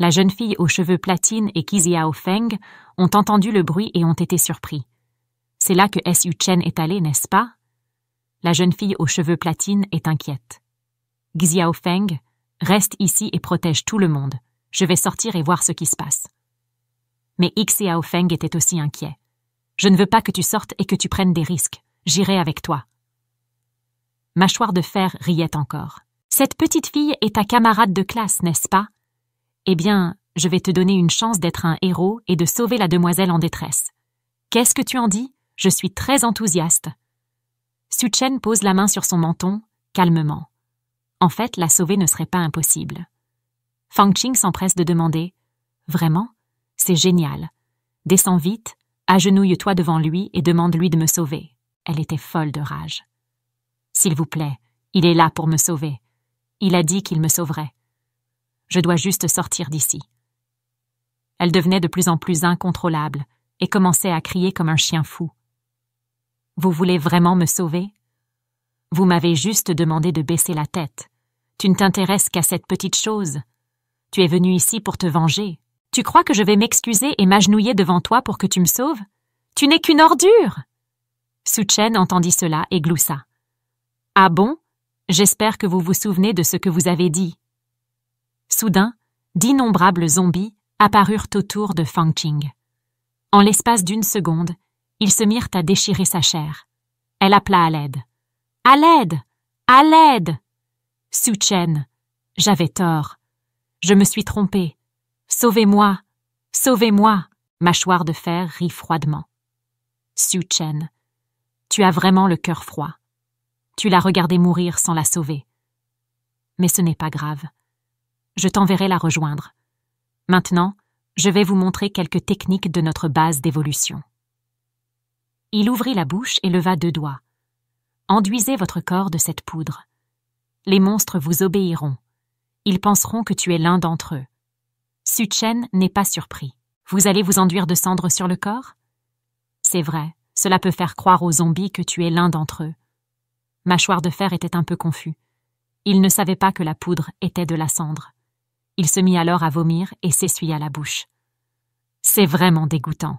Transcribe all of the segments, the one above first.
La jeune fille aux cheveux platines et Kiziao Feng ont entendu le bruit et ont été surpris. C'est là que S.U. Chen est allé, n'est-ce pas La jeune fille aux cheveux platines est inquiète. Xiao Feng, reste ici et protège tout le monde. Je vais sortir et voir ce qui se passe. Mais Xiao Feng était aussi inquiet. Je ne veux pas que tu sortes et que tu prennes des risques. J'irai avec toi. Mâchoire de fer riait encore. Cette petite fille est ta camarade de classe, n'est-ce pas eh bien, je vais te donner une chance d'être un héros et de sauver la demoiselle en détresse. Qu'est-ce que tu en dis Je suis très enthousiaste. Chen pose la main sur son menton, calmement. En fait, la sauver ne serait pas impossible. Fang Qing s'empresse de demander Vraiment C'est génial. Descends vite, agenouille-toi devant lui et demande-lui de me sauver. Elle était folle de rage. S'il vous plaît, il est là pour me sauver. Il a dit qu'il me sauverait. Je dois juste sortir d'ici. Elle devenait de plus en plus incontrôlable et commençait à crier comme un chien fou. Vous voulez vraiment me sauver Vous m'avez juste demandé de baisser la tête. Tu ne t'intéresses qu'à cette petite chose. Tu es venu ici pour te venger. Tu crois que je vais m'excuser et m'agenouiller devant toi pour que tu me sauves Tu n'es qu'une ordure Souchen entendit cela et gloussa. Ah bon J'espère que vous vous souvenez de ce que vous avez dit. Soudain, d'innombrables zombies apparurent autour de Fang Qing. En l'espace d'une seconde, ils se mirent à déchirer sa chair. Elle appela à l'aide. À l'aide À l'aide Su Chen, j'avais tort. Je me suis trompée. Sauvez-moi Sauvez-moi Mâchoire de fer rit froidement. Su Chen, tu as vraiment le cœur froid. Tu l'as regardé mourir sans la sauver. Mais ce n'est pas grave je t'enverrai la rejoindre. Maintenant, je vais vous montrer quelques techniques de notre base d'évolution. Il ouvrit la bouche et leva deux doigts. Enduisez votre corps de cette poudre. Les monstres vous obéiront. Ils penseront que tu es l'un d'entre eux. Suchen n'est pas surpris. Vous allez vous enduire de cendre sur le corps C'est vrai, cela peut faire croire aux zombies que tu es l'un d'entre eux. Mâchoire de fer était un peu confus. Il ne savait pas que la poudre était de la cendre. Il se mit alors à vomir et s'essuya la bouche. C'est vraiment dégoûtant.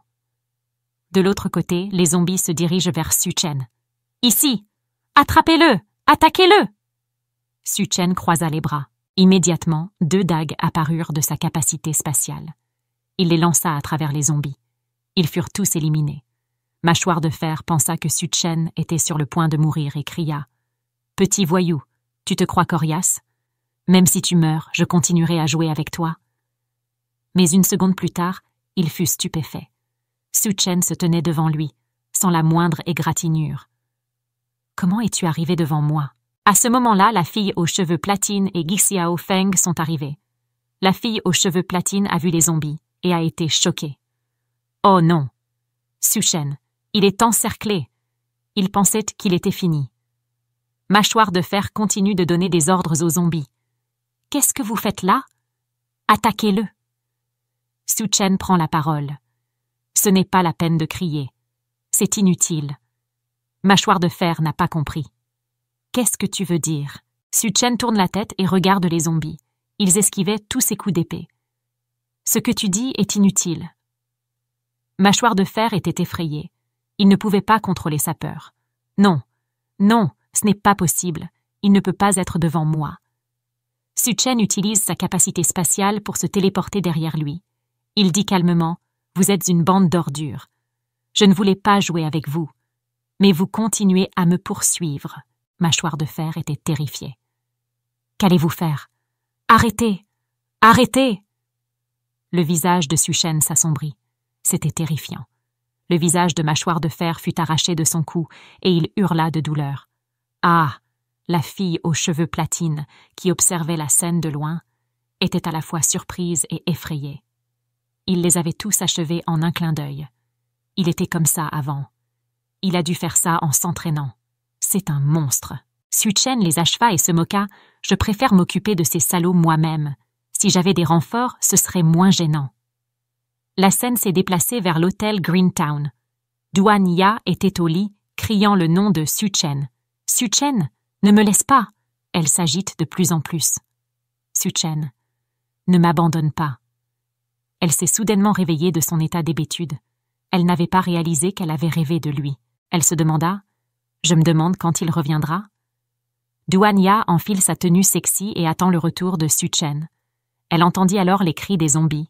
De l'autre côté, les zombies se dirigent vers Suchen. Ici Attrapez-le Attaquez-le Suchen croisa les bras. Immédiatement, deux dagues apparurent de sa capacité spatiale. Il les lança à travers les zombies. Ils furent tous éliminés. Mâchoire de fer pensa que Suchen était sur le point de mourir et cria Petit voyou, tu te crois coriace même si tu meurs, je continuerai à jouer avec toi. Mais une seconde plus tard, il fut stupéfait. Su Chen se tenait devant lui, sans la moindre égratignure. Comment es-tu arrivé devant moi À ce moment-là, la fille aux cheveux platines et Gixiao Feng sont arrivés. La fille aux cheveux platines a vu les zombies et a été choquée. Oh non Su Chen, il est encerclé Il pensait qu'il était fini. Mâchoire de fer continue de donner des ordres aux zombies. Qu'est-ce que vous faites là Attaquez-le. Chen prend la parole. Ce n'est pas la peine de crier. C'est inutile. Mâchoire de fer n'a pas compris. Qu'est-ce que tu veux dire Su Chen tourne la tête et regarde les zombies. Ils esquivaient tous ses coups d'épée. Ce que tu dis est inutile. Mâchoire de fer était effrayé. Il ne pouvait pas contrôler sa peur. Non, non, ce n'est pas possible. Il ne peut pas être devant moi. Suchen utilise sa capacité spatiale pour se téléporter derrière lui. Il dit calmement Vous êtes une bande d'ordures. Je ne voulais pas jouer avec vous, mais vous continuez à me poursuivre. Mâchoire de fer était terrifiée. Qu'allez-vous faire Arrêtez Arrêtez Le visage de Suchen s'assombrit. C'était terrifiant. Le visage de Mâchoire de fer fut arraché de son cou et il hurla de douleur. Ah la fille aux cheveux platines, qui observait la scène de loin, était à la fois surprise et effrayée. Il les avait tous achevés en un clin d'œil. Il était comme ça avant. Il a dû faire ça en s'entraînant. C'est un monstre. Su Chen les acheva et se moqua. Je préfère m'occuper de ces salauds moi-même. Si j'avais des renforts, ce serait moins gênant. La scène s'est déplacée vers l'hôtel Greentown. Ya était au lit, criant le nom de Su Chen ?» Ne me laisse pas Elle s'agite de plus en plus. Suchen. Ne m'abandonne pas. Elle s'est soudainement réveillée de son état d'hébétude. Elle n'avait pas réalisé qu'elle avait rêvé de lui. Elle se demanda Je me demande quand il reviendra Duanya enfile sa tenue sexy et attend le retour de Suchen. Elle entendit alors les cris des zombies.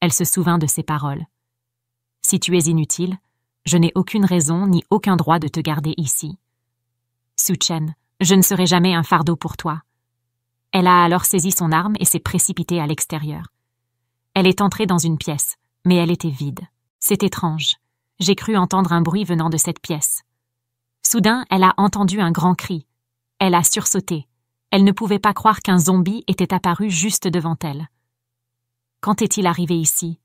Elle se souvint de ses paroles. Si tu es inutile, je n'ai aucune raison ni aucun droit de te garder ici. Suchen, je ne serai jamais un fardeau pour toi. Elle a alors saisi son arme et s'est précipitée à l'extérieur. Elle est entrée dans une pièce, mais elle était vide. C'est étrange. J'ai cru entendre un bruit venant de cette pièce. Soudain, elle a entendu un grand cri. Elle a sursauté. Elle ne pouvait pas croire qu'un zombie était apparu juste devant elle. Quand est-il arrivé ici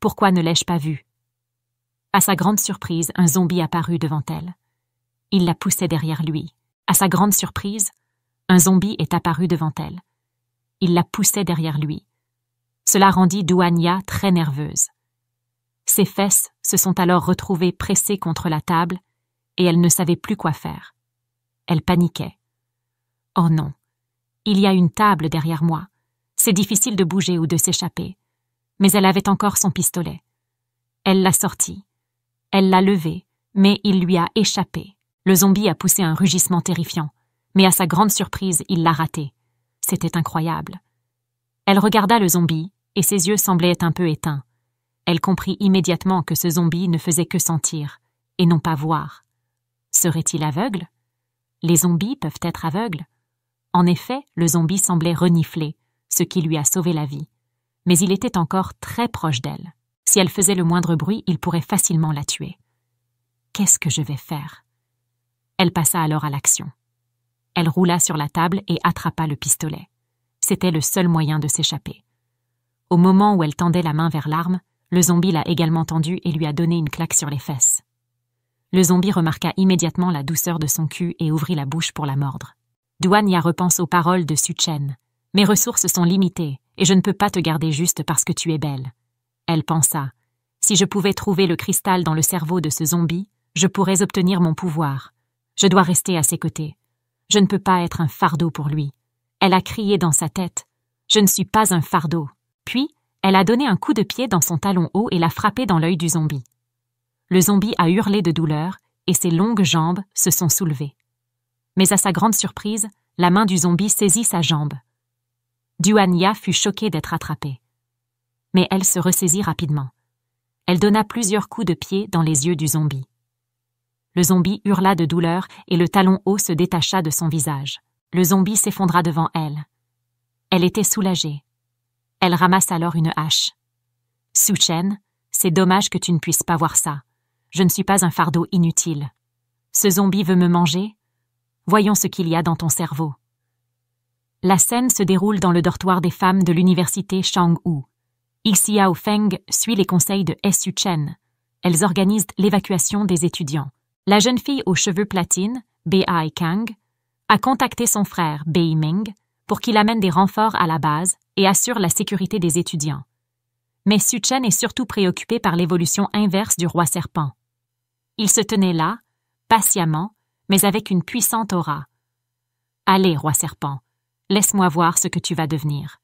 Pourquoi ne l'ai-je pas vu À sa grande surprise, un zombie apparut devant elle. Il la poussait derrière lui. À sa grande surprise, un zombie est apparu devant elle. Il la poussait derrière lui. Cela rendit Douania très nerveuse. Ses fesses se sont alors retrouvées pressées contre la table et elle ne savait plus quoi faire. Elle paniquait. Oh non, il y a une table derrière moi. C'est difficile de bouger ou de s'échapper. Mais elle avait encore son pistolet. Elle l'a sorti. Elle l'a levé, mais il lui a échappé. Le zombie a poussé un rugissement terrifiant, mais à sa grande surprise, il l'a raté. C'était incroyable. Elle regarda le zombie, et ses yeux semblaient un peu éteints. Elle comprit immédiatement que ce zombie ne faisait que sentir, et non pas voir. Serait-il aveugle Les zombies peuvent être aveugles. En effet, le zombie semblait renifler, ce qui lui a sauvé la vie. Mais il était encore très proche d'elle. Si elle faisait le moindre bruit, il pourrait facilement la tuer. Qu'est-ce que je vais faire elle passa alors à l'action. Elle roula sur la table et attrapa le pistolet. C'était le seul moyen de s'échapper. Au moment où elle tendait la main vers l'arme, le zombie l'a également tendue et lui a donné une claque sur les fesses. Le zombie remarqua immédiatement la douceur de son cul et ouvrit la bouche pour la mordre. Douania repense aux paroles de Suchen. Mes ressources sont limitées, et je ne peux pas te garder juste parce que tu es belle. Elle pensa. Si je pouvais trouver le cristal dans le cerveau de ce zombie, je pourrais obtenir mon pouvoir. Je dois rester à ses côtés. Je ne peux pas être un fardeau pour lui. Elle a crié dans sa tête. Je ne suis pas un fardeau. Puis, elle a donné un coup de pied dans son talon haut et l'a frappé dans l'œil du zombie. Le zombie a hurlé de douleur et ses longues jambes se sont soulevées. Mais à sa grande surprise, la main du zombie saisit sa jambe. Duania fut choquée d'être attrapée. Mais elle se ressaisit rapidement. Elle donna plusieurs coups de pied dans les yeux du zombie. Le zombie hurla de douleur et le talon haut se détacha de son visage. Le zombie s'effondra devant elle. Elle était soulagée. Elle ramasse alors une hache. Su Chen, c'est dommage que tu ne puisses pas voir ça. Je ne suis pas un fardeau inutile. Ce zombie veut me manger Voyons ce qu'il y a dans ton cerveau. La scène se déroule dans le dortoir des femmes de l'université chang wu Xiao Feng suit les conseils de Su Chen. Elles organisent l'évacuation des étudiants la jeune fille aux cheveux platines, Bei Kang, a contacté son frère, Bei Ming, pour qu'il amène des renforts à la base et assure la sécurité des étudiants. Mais Su Chen est surtout préoccupé par l'évolution inverse du roi serpent. Il se tenait là, patiemment, mais avec une puissante aura. Allez, roi serpent, laisse-moi voir ce que tu vas devenir.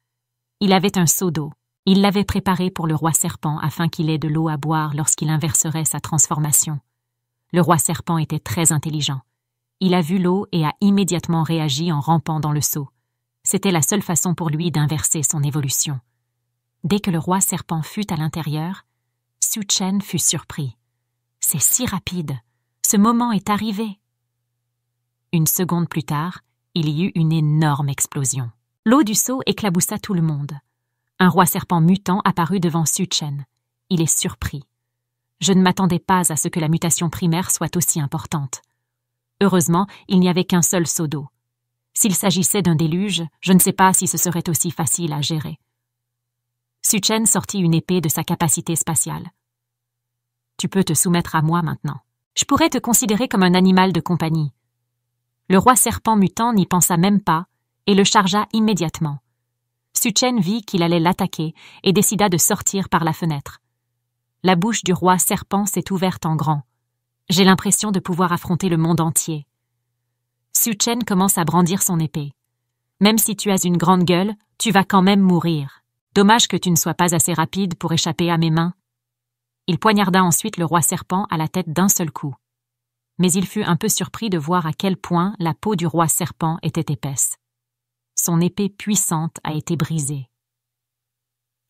Il avait un seau d'eau. Il l'avait préparé pour le roi serpent afin qu'il ait de l'eau à boire lorsqu'il inverserait sa transformation. Le roi serpent était très intelligent. Il a vu l'eau et a immédiatement réagi en rampant dans le seau. C'était la seule façon pour lui d'inverser son évolution. Dès que le roi serpent fut à l'intérieur, Su Chen fut surpris. C'est si rapide. Ce moment est arrivé. Une seconde plus tard, il y eut une énorme explosion. L'eau du seau éclaboussa tout le monde. Un roi serpent mutant apparut devant Su Chen. Il est surpris. Je ne m'attendais pas à ce que la mutation primaire soit aussi importante. Heureusement, il n'y avait qu'un seul seau d'eau. S'il s'agissait d'un déluge, je ne sais pas si ce serait aussi facile à gérer. Suchen sortit une épée de sa capacité spatiale. Tu peux te soumettre à moi maintenant. Je pourrais te considérer comme un animal de compagnie. Le roi serpent mutant n'y pensa même pas et le chargea immédiatement. Suchen vit qu'il allait l'attaquer et décida de sortir par la fenêtre la bouche du roi serpent s'est ouverte en grand. J'ai l'impression de pouvoir affronter le monde entier. Su Chen commence à brandir son épée. Même si tu as une grande gueule, tu vas quand même mourir. Dommage que tu ne sois pas assez rapide pour échapper à mes mains. Il poignarda ensuite le roi serpent à la tête d'un seul coup. Mais il fut un peu surpris de voir à quel point la peau du roi serpent était épaisse. Son épée puissante a été brisée.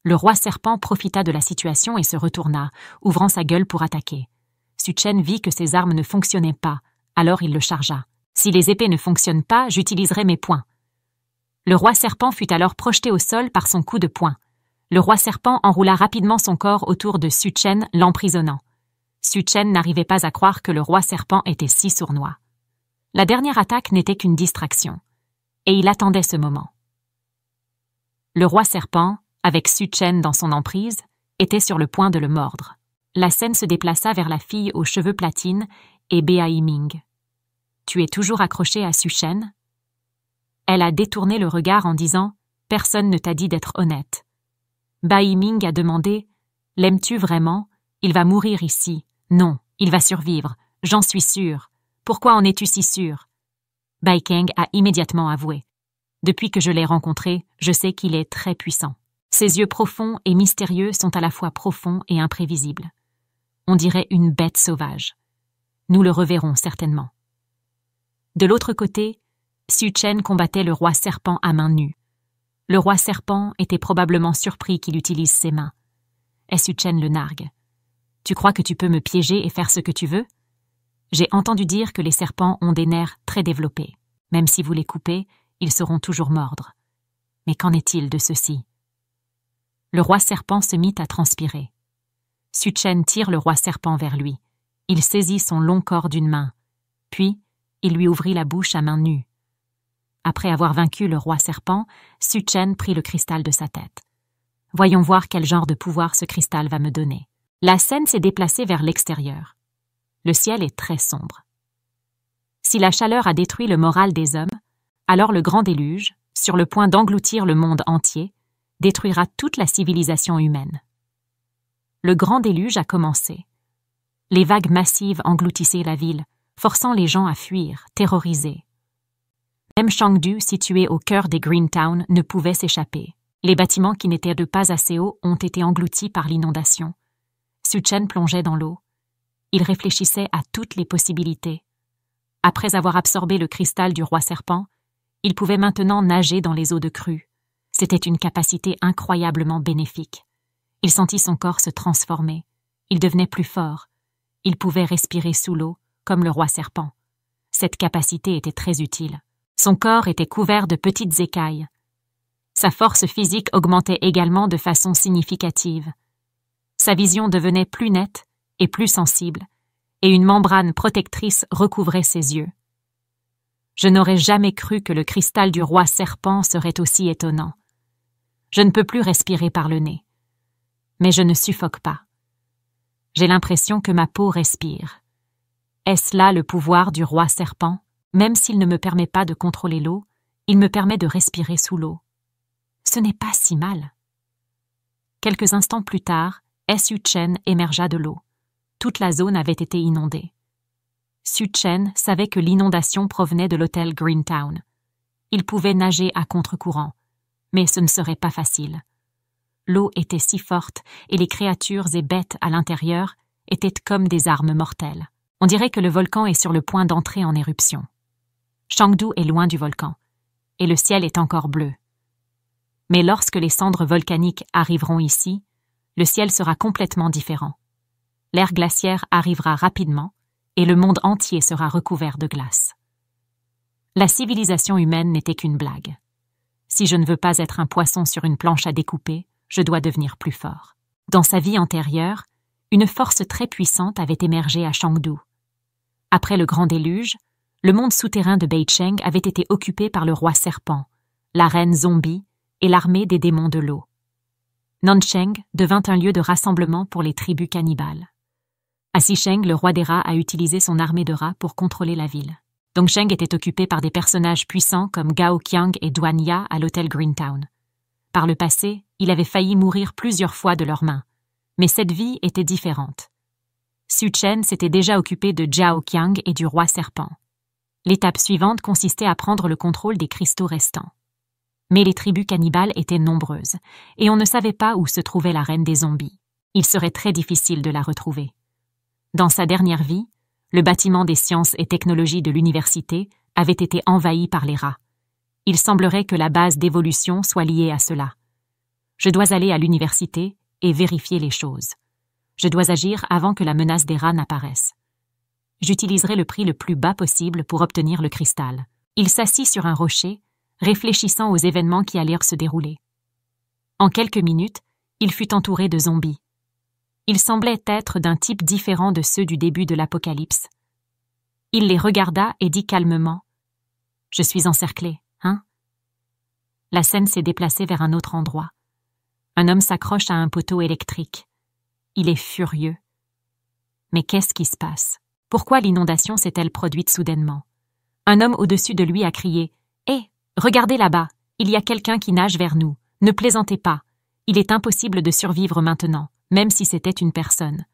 Le roi serpent profita de la situation et se retourna, ouvrant sa gueule pour attaquer. Chen vit que ses armes ne fonctionnaient pas, alors il le chargea. Si les épées ne fonctionnent pas, j'utiliserai mes poings. Le roi serpent fut alors projeté au sol par son coup de poing. Le roi serpent enroula rapidement son corps autour de Chen, l'emprisonnant. Chen n'arrivait pas à croire que le roi serpent était si sournois. La dernière attaque n'était qu'une distraction. Et il attendait ce moment. Le roi serpent, avec Su Chen dans son emprise, était sur le point de le mordre. La scène se déplaça vers la fille aux cheveux platines et Bai Ming. Tu es toujours accroché à Su Chen Elle a détourné le regard en disant Personne ne t'a dit d'être honnête. Bai Ming a demandé L'aimes-tu vraiment Il va mourir ici. Non, il va survivre. J'en suis sûre. Pourquoi en es-tu si sûre Bai Keng a immédiatement avoué. Depuis que je l'ai rencontré, je sais qu'il est très puissant. Ses yeux profonds et mystérieux sont à la fois profonds et imprévisibles. On dirait une bête sauvage. Nous le reverrons certainement. De l'autre côté, Su Chen combattait le roi serpent à main nue. Le roi serpent était probablement surpris qu'il utilise ses mains. Et Su Chen le nargue. Tu crois que tu peux me piéger et faire ce que tu veux J'ai entendu dire que les serpents ont des nerfs très développés. Même si vous les coupez, ils seront toujours mordre. Mais qu'en est-il de ceci le roi serpent se mit à transpirer. Suchen tire le roi serpent vers lui. Il saisit son long corps d'une main. Puis, il lui ouvrit la bouche à main nue. Après avoir vaincu le roi serpent, Suchen prit le cristal de sa tête. Voyons voir quel genre de pouvoir ce cristal va me donner. La scène s'est déplacée vers l'extérieur. Le ciel est très sombre. Si la chaleur a détruit le moral des hommes, alors le grand déluge, sur le point d'engloutir le monde entier, détruira toute la civilisation humaine. Le grand déluge a commencé. Les vagues massives engloutissaient la ville, forçant les gens à fuir, terrorisés. Même Shangdu, situé au cœur des Green Town, ne pouvait s'échapper. Les bâtiments qui n'étaient de pas assez hauts ont été engloutis par l'inondation. Chen plongeait dans l'eau. Il réfléchissait à toutes les possibilités. Après avoir absorbé le cristal du roi serpent, il pouvait maintenant nager dans les eaux de crue. C'était une capacité incroyablement bénéfique. Il sentit son corps se transformer. Il devenait plus fort. Il pouvait respirer sous l'eau, comme le roi serpent. Cette capacité était très utile. Son corps était couvert de petites écailles. Sa force physique augmentait également de façon significative. Sa vision devenait plus nette et plus sensible, et une membrane protectrice recouvrait ses yeux. Je n'aurais jamais cru que le cristal du roi serpent serait aussi étonnant. Je ne peux plus respirer par le nez. Mais je ne suffoque pas. J'ai l'impression que ma peau respire. Est-ce là le pouvoir du roi serpent Même s'il ne me permet pas de contrôler l'eau, il me permet de respirer sous l'eau. Ce n'est pas si mal. Quelques instants plus tard, Chen émergea de l'eau. Toute la zone avait été inondée. Chen savait que l'inondation provenait de l'hôtel Greentown. Il pouvait nager à contre-courant, mais ce ne serait pas facile. L'eau était si forte, et les créatures et bêtes à l'intérieur étaient comme des armes mortelles. On dirait que le volcan est sur le point d'entrer en éruption. Shangdu est loin du volcan, et le ciel est encore bleu. Mais lorsque les cendres volcaniques arriveront ici, le ciel sera complètement différent. L'air glaciaire arrivera rapidement, et le monde entier sera recouvert de glace. La civilisation humaine n'était qu'une blague. Si je ne veux pas être un poisson sur une planche à découper, je dois devenir plus fort. Dans sa vie antérieure, une force très puissante avait émergé à Shangdu. Après le grand déluge, le monde souterrain de Beicheng avait été occupé par le roi serpent, la reine zombie et l'armée des démons de l'eau. Nancheng devint un lieu de rassemblement pour les tribus cannibales. À Sicheng, le roi des rats a utilisé son armée de rats pour contrôler la ville. Dongsheng était occupé par des personnages puissants comme Gao Qiang et Duan Ya à l'hôtel Greentown. Par le passé, il avait failli mourir plusieurs fois de leurs mains. Mais cette vie était différente. Su Chen s'était déjà occupé de Zhao Qiang et du roi serpent. L'étape suivante consistait à prendre le contrôle des cristaux restants. Mais les tribus cannibales étaient nombreuses, et on ne savait pas où se trouvait la reine des zombies. Il serait très difficile de la retrouver. Dans sa dernière vie, le bâtiment des sciences et technologies de l'université avait été envahi par les rats. Il semblerait que la base d'évolution soit liée à cela. Je dois aller à l'université et vérifier les choses. Je dois agir avant que la menace des rats n'apparaisse. J'utiliserai le prix le plus bas possible pour obtenir le cristal. Il s'assit sur un rocher, réfléchissant aux événements qui allèrent se dérouler. En quelques minutes, il fut entouré de zombies. Ils semblaient être d'un type différent de ceux du début de l'Apocalypse. Il les regarda et dit calmement Je suis encerclé, hein La scène s'est déplacée vers un autre endroit. Un homme s'accroche à un poteau électrique. Il est furieux. Mais qu'est-ce qui se passe Pourquoi l'inondation s'est-elle produite soudainement Un homme au-dessus de lui a crié Hé, regardez là-bas, il y a quelqu'un qui nage vers nous. Ne plaisantez pas. Il est impossible de survivre maintenant, même si c'était une personne.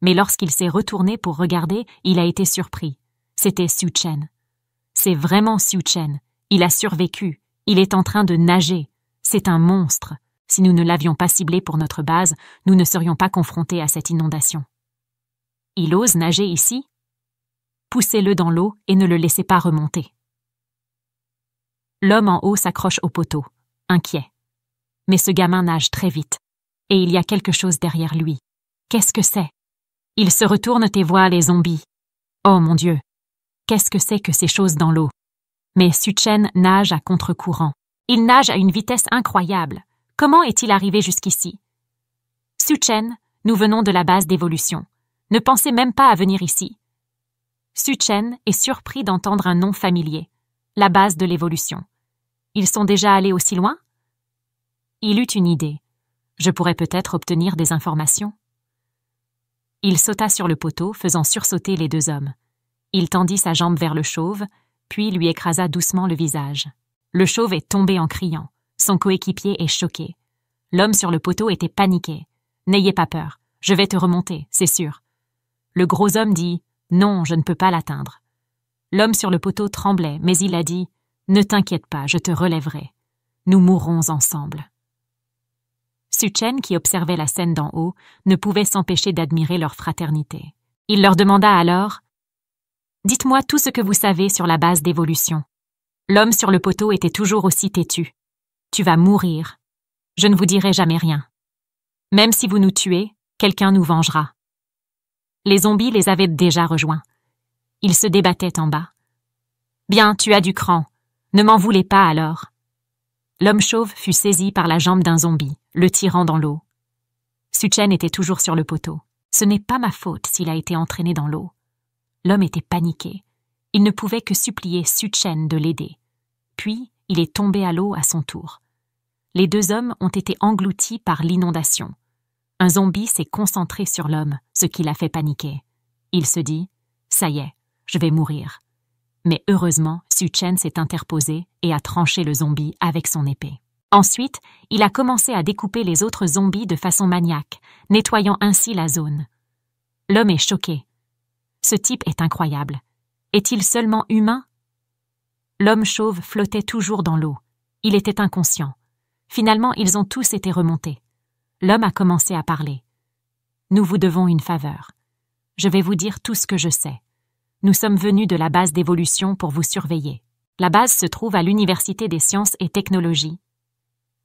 Mais lorsqu'il s'est retourné pour regarder, il a été surpris. C'était Su Chen. C'est vraiment Su Chen. Il a survécu. Il est en train de nager. C'est un monstre. Si nous ne l'avions pas ciblé pour notre base, nous ne serions pas confrontés à cette inondation. Il ose nager ici Poussez-le dans l'eau et ne le laissez pas remonter. L'homme en haut s'accroche au poteau, inquiet. Mais ce gamin nage très vite. Et il y a quelque chose derrière lui. Qu'est-ce que c'est Il se retourne et voit les zombies. Oh mon Dieu Qu'est-ce que c'est que ces choses dans l'eau Mais Suchen nage à contre-courant. Il nage à une vitesse incroyable. Comment est-il arrivé jusqu'ici Suchen, nous venons de la base d'évolution. Ne pensez même pas à venir ici. Suchen est surpris d'entendre un nom familier, la base de l'évolution. Ils sont déjà allés aussi loin il eut une idée. Je pourrais peut-être obtenir des informations. Il sauta sur le poteau, faisant sursauter les deux hommes. Il tendit sa jambe vers le chauve, puis lui écrasa doucement le visage. Le chauve est tombé en criant. Son coéquipier est choqué. L'homme sur le poteau était paniqué. N'ayez pas peur, je vais te remonter, c'est sûr. Le gros homme dit Non, je ne peux pas l'atteindre. L'homme sur le poteau tremblait, mais il a dit Ne t'inquiète pas, je te relèverai. Nous mourrons ensemble. Suchen, qui observait la scène d'en haut, ne pouvait s'empêcher d'admirer leur fraternité. Il leur demanda alors Dites-moi tout ce que vous savez sur la base d'évolution. L'homme sur le poteau était toujours aussi têtu. Tu vas mourir. Je ne vous dirai jamais rien. Même si vous nous tuez, quelqu'un nous vengera. Les zombies les avaient déjà rejoints. Ils se débattaient en bas. Bien, tu as du cran. Ne m'en voulez pas alors. L'homme chauve fut saisi par la jambe d'un zombie, le tirant dans l'eau. Suchen était toujours sur le poteau. Ce n'est pas ma faute s'il a été entraîné dans l'eau. L'homme était paniqué. Il ne pouvait que supplier Suchen de l'aider. Puis, il est tombé à l'eau à son tour. Les deux hommes ont été engloutis par l'inondation. Un zombie s'est concentré sur l'homme, ce qui l'a fait paniquer. Il se dit Ça y est, je vais mourir. Mais heureusement, Chen s'est interposé et a tranché le zombie avec son épée. Ensuite, il a commencé à découper les autres zombies de façon maniaque, nettoyant ainsi la zone. L'homme est choqué. Ce type est incroyable. Est-il seulement humain L'homme chauve flottait toujours dans l'eau. Il était inconscient. Finalement, ils ont tous été remontés. L'homme a commencé à parler. Nous vous devons une faveur. Je vais vous dire tout ce que je sais. Nous sommes venus de la base d'évolution pour vous surveiller. La base se trouve à l'Université des sciences et technologies,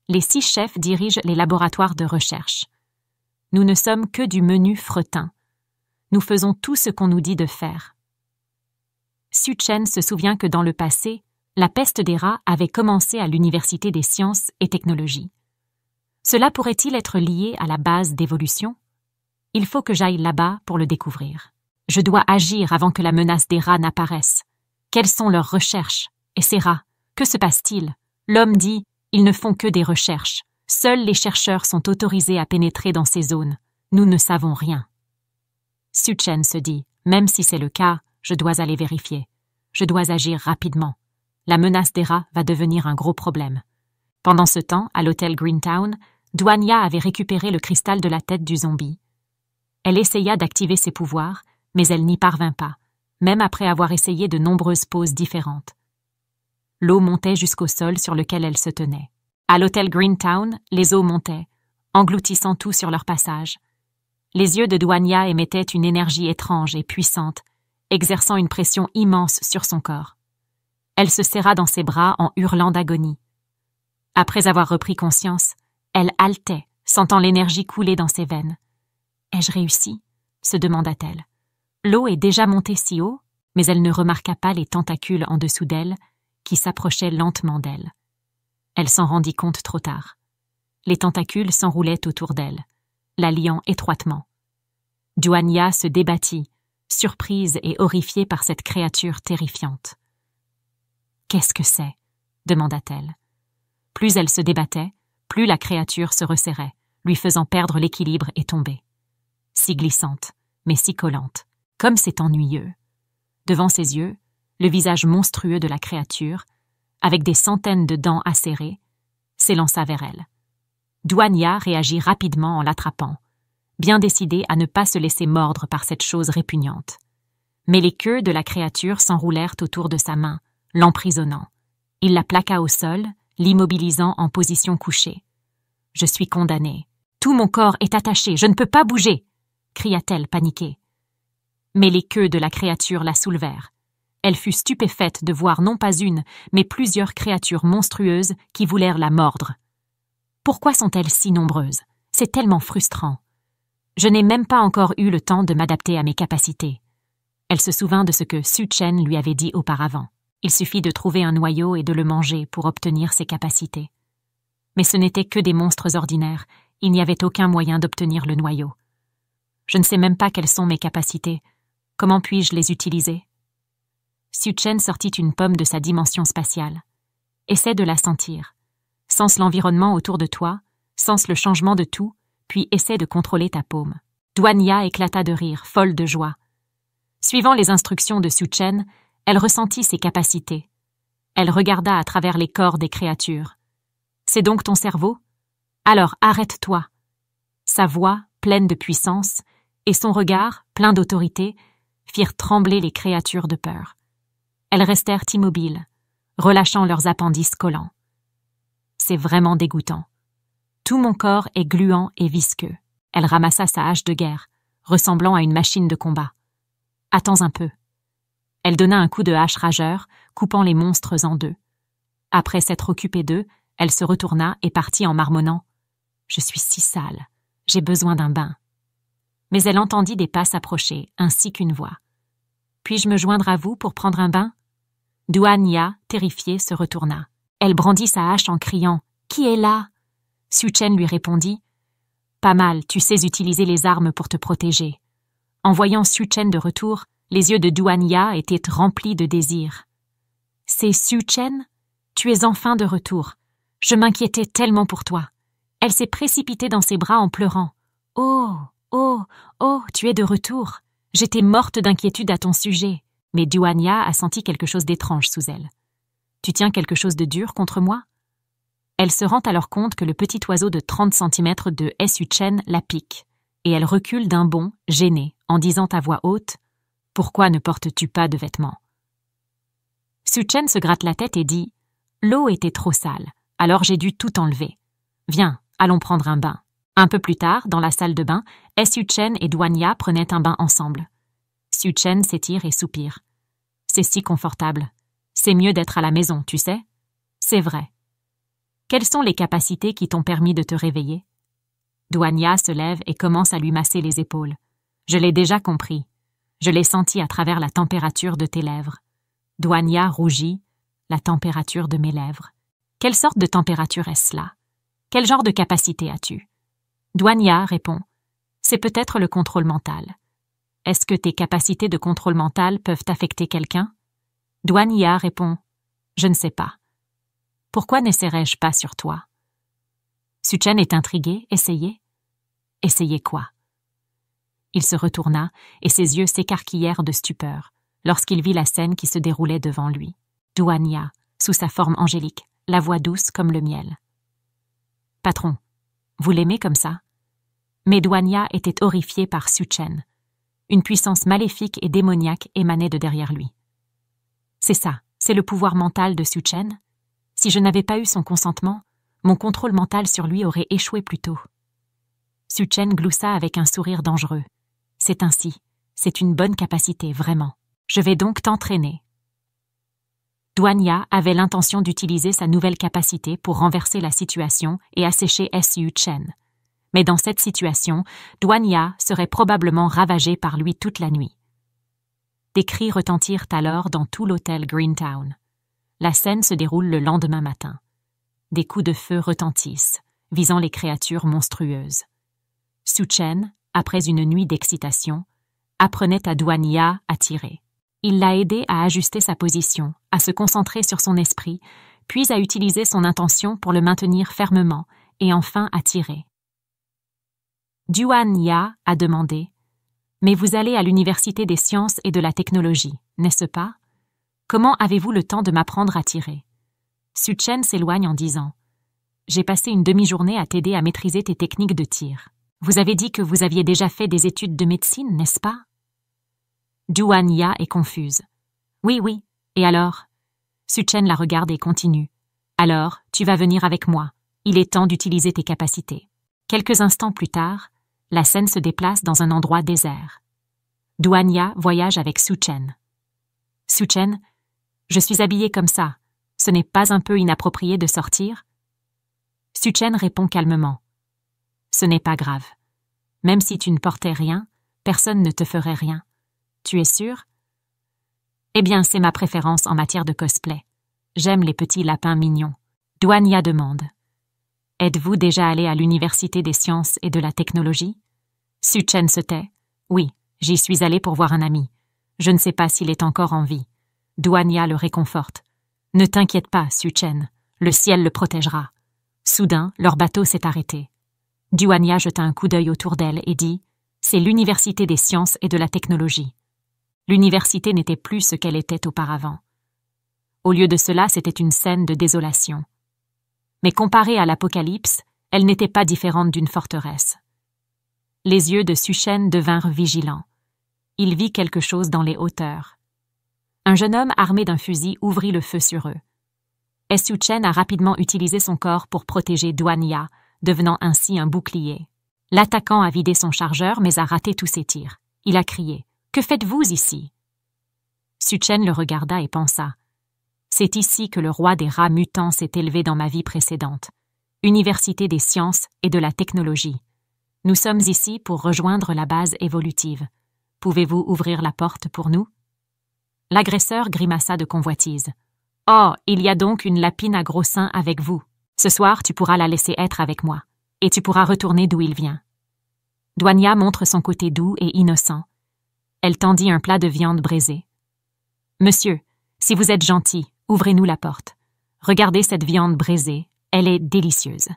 les six chefs dirigent les laboratoires de recherche. Nous ne sommes que du menu fretin. Nous faisons tout ce qu'on nous dit de faire. Suchen se souvient que dans le passé, la peste des rats avait commencé à l'Université des sciences et technologies. Cela pourrait-il être lié à la base d'évolution Il faut que j'aille là-bas pour le découvrir. Je dois agir avant que la menace des rats n'apparaisse. Quelles sont leurs recherches Et ces rats Que se passe-t-il L'homme dit ils ne font que des recherches. Seuls les chercheurs sont autorisés à pénétrer dans ces zones. Nous ne savons rien. Chen se dit, même si c'est le cas, je dois aller vérifier. Je dois agir rapidement. La menace des rats va devenir un gros problème. Pendant ce temps, à l'hôtel Greentown, Douania avait récupéré le cristal de la tête du zombie. Elle essaya d'activer ses pouvoirs, mais elle n'y parvint pas, même après avoir essayé de nombreuses poses différentes. L'eau montait jusqu'au sol sur lequel elle se tenait. À l'hôtel Greentown, les eaux montaient, engloutissant tout sur leur passage. Les yeux de Douania émettaient une énergie étrange et puissante, exerçant une pression immense sur son corps. Elle se serra dans ses bras en hurlant d'agonie. Après avoir repris conscience, elle haletait, sentant l'énergie couler dans ses veines. Ai-je réussi se demanda-t-elle. L'eau est déjà montée si haut, mais elle ne remarqua pas les tentacules en dessous d'elle qui s'approchait lentement d'elle. Elle, s'en rendit compte trop tard. Les tentacules s'enroulaient autour d'elle, la liant étroitement. Duania se débattit, surprise et horrifiée par cette créature terrifiante. Qu'est-ce que c'est demanda-t-elle. Plus elle se débattait, plus la créature se resserrait, lui faisant perdre l'équilibre et tomber. Si glissante, mais si collante, comme c'est ennuyeux. Devant ses yeux, le visage monstrueux de la créature, avec des centaines de dents acérées, s'élança vers elle. Douania réagit rapidement en l'attrapant, bien décidée à ne pas se laisser mordre par cette chose répugnante. Mais les queues de la créature s'enroulèrent autour de sa main, l'emprisonnant. Il la plaqua au sol, l'immobilisant en position couchée. Je suis condamnée. Tout mon corps est attaché, je ne peux pas bouger cria-t-elle paniquée. Mais les queues de la créature la soulevèrent, elle fut stupéfaite de voir non pas une, mais plusieurs créatures monstrueuses qui voulèrent la mordre. Pourquoi sont-elles si nombreuses C'est tellement frustrant. Je n'ai même pas encore eu le temps de m'adapter à mes capacités. Elle se souvint de ce que Su Chen lui avait dit auparavant. Il suffit de trouver un noyau et de le manger pour obtenir ses capacités. Mais ce n'étaient que des monstres ordinaires, il n'y avait aucun moyen d'obtenir le noyau. Je ne sais même pas quelles sont mes capacités. Comment puis-je les utiliser Suchen sortit une pomme de sa dimension spatiale. Essaie de la sentir. Sense l'environnement autour de toi, sense le changement de tout, puis essaie de contrôler ta paume. Douania éclata de rire, folle de joie. Suivant les instructions de Suchen, elle ressentit ses capacités. Elle regarda à travers les corps des créatures. C'est donc ton cerveau Alors arrête-toi. Sa voix, pleine de puissance, et son regard, plein d'autorité, firent trembler les créatures de peur. Elles restèrent immobiles, relâchant leurs appendices collants. C'est vraiment dégoûtant. Tout mon corps est gluant et visqueux. Elle ramassa sa hache de guerre, ressemblant à une machine de combat. Attends un peu. Elle donna un coup de hache rageur, coupant les monstres en deux. Après s'être occupée d'eux, elle se retourna et partit en marmonnant ⁇ Je suis si sale, j'ai besoin d'un bain ⁇ Mais elle entendit des pas s'approcher, ainsi qu'une voix. Puis-je me joindre à vous pour prendre un bain Ya, terrifiée, se retourna. Elle brandit sa hache en criant Qui est là Su Chen lui répondit Pas mal, tu sais utiliser les armes pour te protéger. En voyant Su Chen de retour, les yeux de Ya étaient remplis de désir. C'est Su Chen Tu es enfin de retour. Je m'inquiétais tellement pour toi. Elle s'est précipitée dans ses bras en pleurant. Oh, oh, oh, tu es de retour. J'étais morte d'inquiétude à ton sujet. Mais Duanya a senti quelque chose d'étrange sous elle. Tu tiens quelque chose de dur contre moi Elle se rend alors compte que le petit oiseau de 30 cm de Chen la pique, et elle recule d'un bond, gênée, en disant à voix haute Pourquoi ne portes-tu pas de vêtements Chen se gratte la tête et dit L'eau était trop sale, alors j'ai dû tout enlever. Viens, allons prendre un bain. Un peu plus tard, dans la salle de bain, Chen et Douania prenaient un bain ensemble. Chen s'étire et soupire. C'est si confortable. C'est mieux d'être à la maison, tu sais C'est vrai. Quelles sont les capacités qui t'ont permis de te réveiller Douania se lève et commence à lui masser les épaules. Je l'ai déjà compris. Je l'ai senti à travers la température de tes lèvres. Douania rougit, la température de mes lèvres. Quelle sorte de température est-ce là Quel genre de capacité as-tu Douania répond C'est peut-être le contrôle mental. Est-ce que tes capacités de contrôle mental peuvent affecter quelqu'un Douania répond Je ne sais pas. Pourquoi n'essaierais-je pas sur toi Suchen est intrigué. Essayez Essayez quoi Il se retourna et ses yeux s'écarquillèrent de stupeur lorsqu'il vit la scène qui se déroulait devant lui. Douania, sous sa forme angélique, la voix douce comme le miel. Patron, vous l'aimez comme ça Mais Douania était horrifiée par Suchen, une puissance maléfique et démoniaque émanait de derrière lui. C'est ça, c'est le pouvoir mental de Su Chen. Si je n'avais pas eu son consentement, mon contrôle mental sur lui aurait échoué plus tôt. Su Chen gloussa avec un sourire dangereux. C'est ainsi. C'est une bonne capacité, vraiment. Je vais donc t'entraîner. Douania avait l'intention d'utiliser sa nouvelle capacité pour renverser la situation et assécher S.U. Chen. Mais dans cette situation, Douania serait probablement ravagée par lui toute la nuit. Des cris retentirent alors dans tout l'hôtel Greentown. La scène se déroule le lendemain matin. Des coups de feu retentissent, visant les créatures monstrueuses. Chen, après une nuit d'excitation, apprenait à Douania à tirer. Il l'a aidée à ajuster sa position, à se concentrer sur son esprit, puis à utiliser son intention pour le maintenir fermement et enfin à tirer. Duan Ya a demandé Mais vous allez à l'Université des sciences et de la technologie, n'est-ce pas Comment avez-vous le temps de m'apprendre à tirer Su Chen s'éloigne en disant J'ai passé une demi-journée à t'aider à maîtriser tes techniques de tir. Vous avez dit que vous aviez déjà fait des études de médecine, n'est-ce pas Duan Ya est confuse. Oui, oui, et alors Su Chen la regarde et continue. Alors, tu vas venir avec moi. Il est temps d'utiliser tes capacités. Quelques instants plus tard, la scène se déplace dans un endroit désert. Douania voyage avec Suchen. Suchen, je suis habillée comme ça. Ce n'est pas un peu inapproprié de sortir Suchen répond calmement. Ce n'est pas grave. Même si tu ne portais rien, personne ne te ferait rien. Tu es sûr Eh bien, c'est ma préférence en matière de cosplay. J'aime les petits lapins mignons. Douania demande. Êtes-vous déjà allé à l'Université des sciences et de la technologie Chen se tait. Oui, j'y suis allé pour voir un ami. Je ne sais pas s'il est encore en vie. Douania le réconforte. Ne t'inquiète pas, Chen. Le ciel le protégera. Soudain, leur bateau s'est arrêté. Douania jeta un coup d'œil autour d'elle et dit C'est l'université des sciences et de la technologie. L'université n'était plus ce qu'elle était auparavant. Au lieu de cela, c'était une scène de désolation. Mais comparée à l'Apocalypse, elle n'était pas différente d'une forteresse. Les yeux de Suchen devinrent vigilants. Il vit quelque chose dans les hauteurs. Un jeune homme armé d'un fusil ouvrit le feu sur eux. Suchen a rapidement utilisé son corps pour protéger Douania, devenant ainsi un bouclier. L'attaquant a vidé son chargeur mais a raté tous ses tirs. Il a crié Que faites-vous ici Suchen le regarda et pensa C'est ici que le roi des rats mutants s'est élevé dans ma vie précédente. Université des sciences et de la technologie. Nous sommes ici pour rejoindre la base évolutive. Pouvez-vous ouvrir la porte pour nous L'agresseur grimaça de convoitise. Oh, il y a donc une lapine à gros seins avec vous. Ce soir, tu pourras la laisser être avec moi, et tu pourras retourner d'où il vient. Douania montre son côté doux et innocent. Elle tendit un plat de viande brisée. « Monsieur, si vous êtes gentil, ouvrez-nous la porte. Regardez cette viande brisée. elle est délicieuse.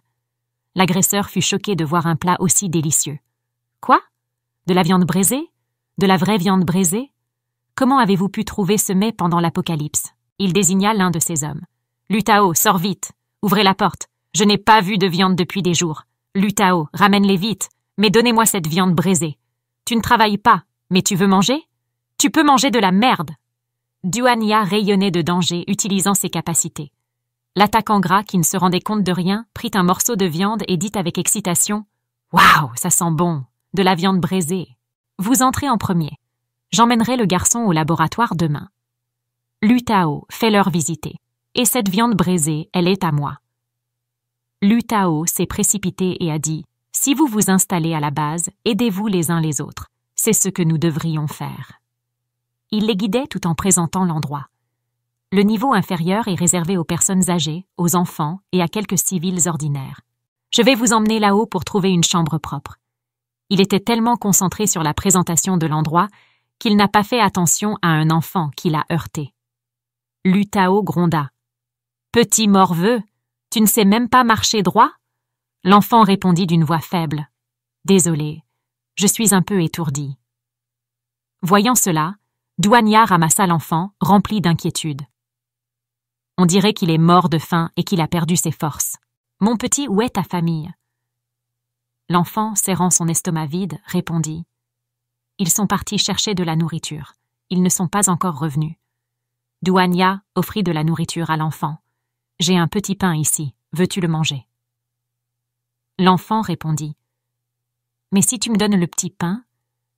L'agresseur fut choqué de voir un plat aussi délicieux. Quoi De la viande brisée De la vraie viande brisée Comment avez-vous pu trouver ce mets pendant l'apocalypse Il désigna l'un de ses hommes. Lutao, sors vite Ouvrez la porte Je n'ai pas vu de viande depuis des jours. Lutao, ramène-les vite Mais donnez-moi cette viande brisée Tu ne travailles pas, mais tu veux manger Tu peux manger de la merde Duania rayonnait de danger, utilisant ses capacités. L'attaquant gras, qui ne se rendait compte de rien, prit un morceau de viande et dit avec excitation Waouh, ça sent bon De la viande brisée Vous entrez en premier. J'emmènerai le garçon au laboratoire demain. Lutao, fais-leur visiter. Et cette viande braisée, elle est à moi. Lutao s'est précipité et a dit Si vous vous installez à la base, aidez-vous les uns les autres. C'est ce que nous devrions faire. Il les guidait tout en présentant l'endroit. Le niveau inférieur est réservé aux personnes âgées, aux enfants et à quelques civils ordinaires. Je vais vous emmener là-haut pour trouver une chambre propre. Il était tellement concentré sur la présentation de l'endroit qu'il n'a pas fait attention à un enfant qui l'a heurté. Lutao gronda. Petit morveux, tu ne sais même pas marcher droit? L'enfant répondit d'une voix faible. Désolé, je suis un peu étourdi. Voyant cela, Douania ramassa l'enfant, rempli d'inquiétude. On dirait qu'il est mort de faim et qu'il a perdu ses forces. Mon petit, où est ta famille L'enfant, serrant son estomac vide, répondit Ils sont partis chercher de la nourriture. Ils ne sont pas encore revenus. Douania offrit de la nourriture à l'enfant. J'ai un petit pain ici. Veux-tu le manger L'enfant répondit Mais si tu me donnes le petit pain,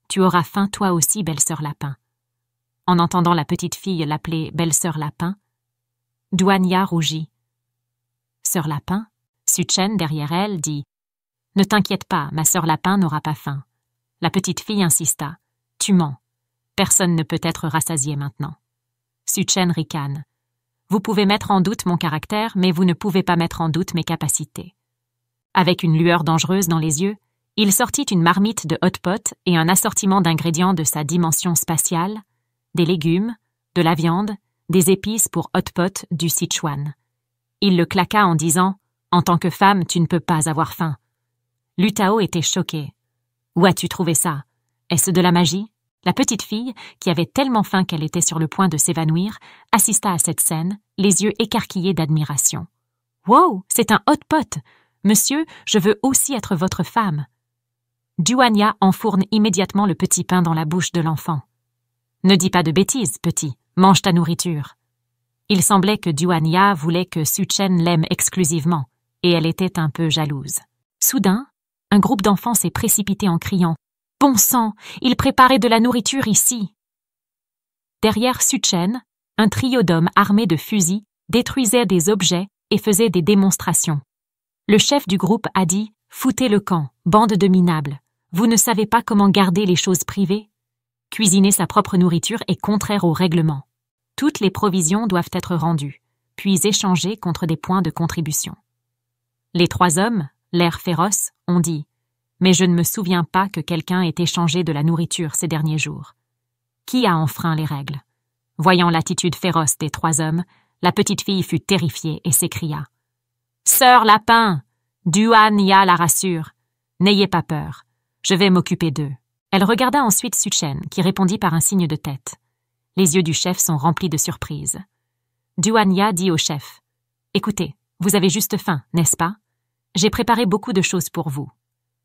tu auras faim toi aussi, belle-sœur Lapin. En entendant la petite fille l'appeler belle-sœur Lapin, Douania rougit. Sœur Lapin, Suchen derrière elle, dit Ne t'inquiète pas, ma sœur Lapin n'aura pas faim. La petite fille insista Tu mens. Personne ne peut être rassasié maintenant. Suchen ricane Vous pouvez mettre en doute mon caractère, mais vous ne pouvez pas mettre en doute mes capacités. Avec une lueur dangereuse dans les yeux, il sortit une marmite de hot pot et un assortiment d'ingrédients de sa dimension spatiale, des légumes, de la viande, des épices pour hot pot du Sichuan. Il le claqua en disant En tant que femme, tu ne peux pas avoir faim. Lutao était choqué. Où as-tu trouvé ça Est-ce de la magie La petite fille, qui avait tellement faim qu'elle était sur le point de s'évanouir, assista à cette scène, les yeux écarquillés d'admiration. Wow, c'est un hot pot Monsieur, je veux aussi être votre femme. Duania enfourne immédiatement le petit pain dans la bouche de l'enfant. Ne dis pas de bêtises, petit. Mange ta nourriture. Il semblait que Duania voulait que Chen l'aime exclusivement, et elle était un peu jalouse. Soudain, un groupe d'enfants s'est précipité en criant Bon sang, il préparait de la nourriture ici Derrière Chen, un trio d'hommes armés de fusils détruisait des objets et faisait des démonstrations. Le chef du groupe a dit Foutez le camp, bande de minables. Vous ne savez pas comment garder les choses privées Cuisiner sa propre nourriture est contraire au règlement toutes les provisions doivent être rendues, puis échangées contre des points de contribution. Les trois hommes, l'air féroce, ont dit Mais je ne me souviens pas que quelqu'un ait échangé de la nourriture ces derniers jours. Qui a enfreint les règles Voyant l'attitude féroce des trois hommes, la petite fille fut terrifiée et s'écria Sœur Lapin Ya la rassure. N'ayez pas peur. Je vais m'occuper d'eux. Elle regarda ensuite Suchen, qui répondit par un signe de tête. Les yeux du chef sont remplis de surprise. Duanya dit au chef Écoutez, vous avez juste faim, n'est-ce pas J'ai préparé beaucoup de choses pour vous.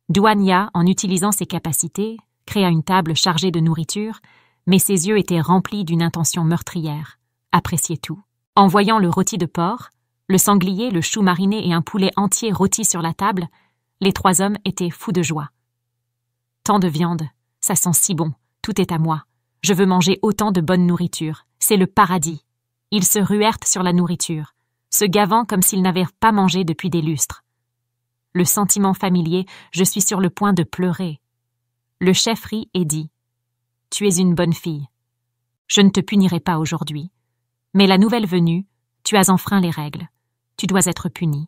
Duanya, en utilisant ses capacités, créa une table chargée de nourriture, mais ses yeux étaient remplis d'une intention meurtrière. Appréciez tout. En voyant le rôti de porc, le sanglier, le chou mariné et un poulet entier rôti sur la table, les trois hommes étaient fous de joie. Tant de viande, ça sent si bon, tout est à moi. Je veux manger autant de bonne nourriture. C'est le paradis. Ils se ruèrent sur la nourriture, se gavant comme s'ils n'avaient pas mangé depuis des lustres. Le sentiment familier, je suis sur le point de pleurer. Le chef rit et dit Tu es une bonne fille. Je ne te punirai pas aujourd'hui. Mais la nouvelle venue, tu as enfreint les règles. Tu dois être puni.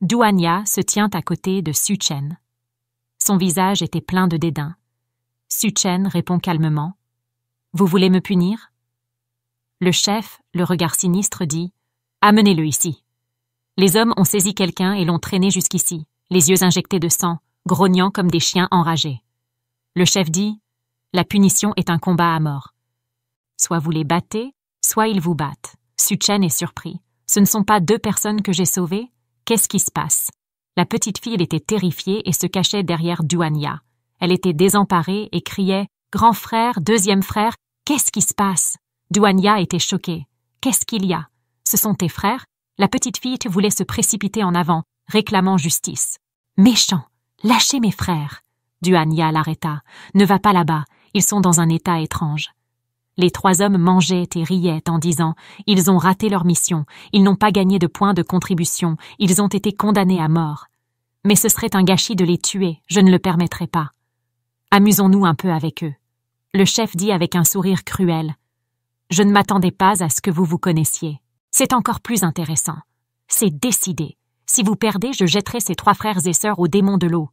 Douania se tient à côté de Suchen. Son visage était plein de dédain. Chen répond calmement Vous voulez me punir Le chef, le regard sinistre, dit Amenez-le ici. Les hommes ont saisi quelqu'un et l'ont traîné jusqu'ici, les yeux injectés de sang, grognant comme des chiens enragés. Le chef dit La punition est un combat à mort. Soit vous les battez, soit ils vous battent. Chen est surpris. Ce ne sont pas deux personnes que j'ai sauvées Qu'est-ce qui se passe La petite fille était terrifiée et se cachait derrière Ya. Elle était désemparée et criait Grand frère, deuxième frère, qu'est-ce qui se passe Douania était choquée. Qu'est-ce qu'il y a Ce sont tes frères La petite fille voulait se précipiter en avant, réclamant justice. Méchant Lâchez mes frères Duania l'arrêta. Ne va pas là-bas, ils sont dans un état étrange. Les trois hommes mangeaient et riaient en disant Ils ont raté leur mission, ils n'ont pas gagné de points de contribution, ils ont été condamnés à mort. Mais ce serait un gâchis de les tuer, je ne le permettrai pas. Amusons-nous un peu avec eux. Le chef dit avec un sourire cruel. Je ne m'attendais pas à ce que vous vous connaissiez. C'est encore plus intéressant. C'est décidé. Si vous perdez, je jetterai ces trois frères et sœurs au démon de l'eau.